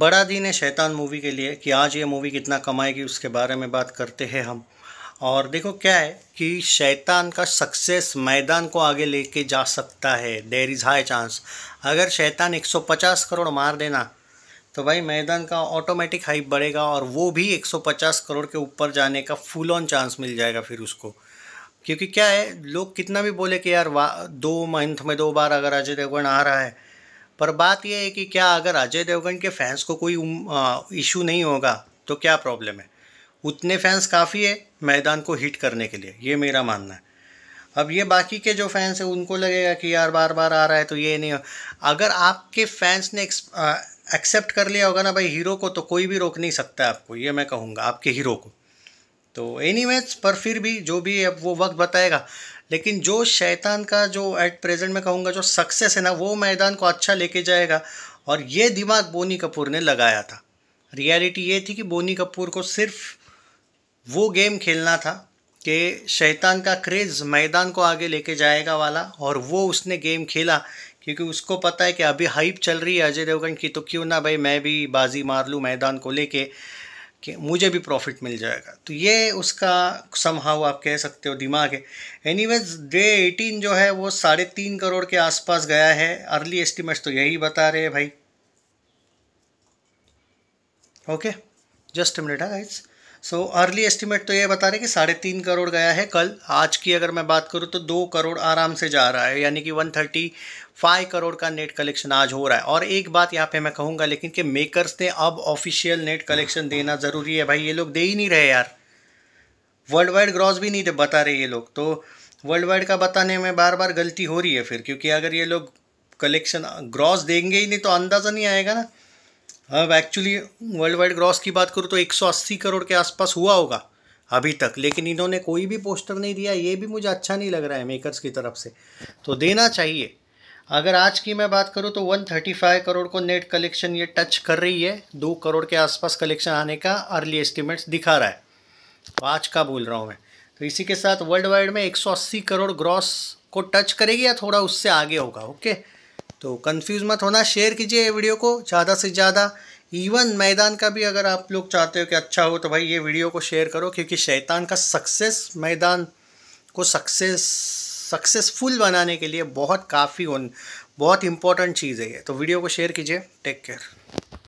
बड़ा दिन है शैतान मूवी के लिए कि आज ये मूवी कितना कमाएगी उसके बारे में बात करते हैं हम और देखो क्या है कि शैतान का सक्सेस मैदान को आगे लेके जा सकता है देर इज़ हाई चांस अगर शैतान 150 करोड़ मार देना तो भाई मैदान का ऑटोमेटिक हाइप बढ़ेगा और वो भी 150 करोड़ के ऊपर जाने का फुल ऑन चांस मिल जाएगा फिर उसको क्योंकि क्या है लोग कितना भी बोले कि यार दो मंथ में दो बार अगर अजय देवगन आ रहा है पर बात यह है कि क्या अगर अजय देवगन के फैंस को कोई इशू नहीं होगा तो क्या प्रॉब्लम है उतने फैंस काफ़ी है मैदान को हिट करने के लिए ये मेरा मानना है अब ये बाकी के जो फैंस हैं उनको लगेगा कि यार बार बार आ रहा है तो ये नहीं हो अगर आपके फैंस ने एक्सेप्ट कर लिया होगा ना भाई हीरो को तो कोई भी रोक नहीं सकता आपको ये मैं कहूँगा आपके हीरो को तो एनी पर फिर भी जो भी अब वो वक्त बताएगा लेकिन जो शैतान का जो एट प्रेजेंट मैं कहूँगा जो सक्सेस है ना वो मैदान को अच्छा लेके जाएगा और ये दिमाग बोनी कपूर ने लगाया था रियलिटी ये थी कि बोनी कपूर को सिर्फ वो गेम खेलना था कि शैतान का क्रेज़ मैदान को आगे लेके जाएगा वाला और वो उसने गेम खेला क्योंकि उसको पता है कि अभी हाइप चल रही है अजय देवगन की तो क्यों ना भाई मैं भी बाजी मार लूँ मैदान को लेके कि मुझे भी प्रॉफिट मिल जाएगा तो ये उसका समहाव आप कह सकते हो दिमाग है एनी डे एटीन जो है वो साढ़े तीन करोड़ के आसपास गया है अर्ली एस्टिमेट्स तो यही बता रहे हैं भाई ओके जस्ट मिनट है गाइस सो अर्ली एस्टिमेट तो ये बता रहे कि साढ़े तीन करोड़ गया है कल आज की अगर मैं बात करूँ तो दो करोड़ आराम से जा रहा है यानी कि वन थर्टी फाइव करोड़ का नेट कलेक्शन आज हो रहा है और एक बात यहाँ पे मैं कहूँगा लेकिन कि मेकर्स ने अब ऑफिशियल नेट कलेक्शन देना ज़रूरी है भाई ये लोग दे ही नहीं रहे यार वर्ल्ड वाइड ग्रॉस भी नहीं बता रहे ये लोग तो वर्ल्ड वाइड का बताने में बार बार गलती हो रही है फिर क्योंकि अगर ये लोग कलेक्शन ग्रॉस देंगे ही नहीं तो अंदाज़ा नहीं आएगा ना अब एक्चुअली वर्ल्ड वाइड ग्रॉस की बात करूँ तो 180 करोड़ के आसपास हुआ होगा अभी तक लेकिन इन्होंने कोई भी पोस्टर नहीं दिया ये भी मुझे अच्छा नहीं लग रहा है मेकर्स की तरफ से तो देना चाहिए अगर आज की मैं बात करूं तो 135 करोड़ को नेट कलेक्शन ये टच कर रही है दो करोड़ के आसपास कलेक्शन आने का अर्ली एस्टिमेट्स दिखा रहा है तो आज का बोल रहा हूँ मैं तो इसी के साथ वर्ल्ड वाइड में 180 करोड़ ग्रॉस को टच करेगी या थोड़ा उससे आगे होगा ओके तो कंफ्यूज मत होना शेयर कीजिए वीडियो को ज़्यादा से ज़्यादा इवन मैदान का भी अगर आप लोग चाहते हो कि अच्छा हो तो भाई ये वीडियो को शेयर करो क्योंकि शैतान का सक्सेस मैदान को सक्सेस सक्सेसफुल बनाने के लिए बहुत काफ़ी बहुत इंपॉर्टेंट चीज़ है ये तो वीडियो को शेयर कीजिए टेक केयर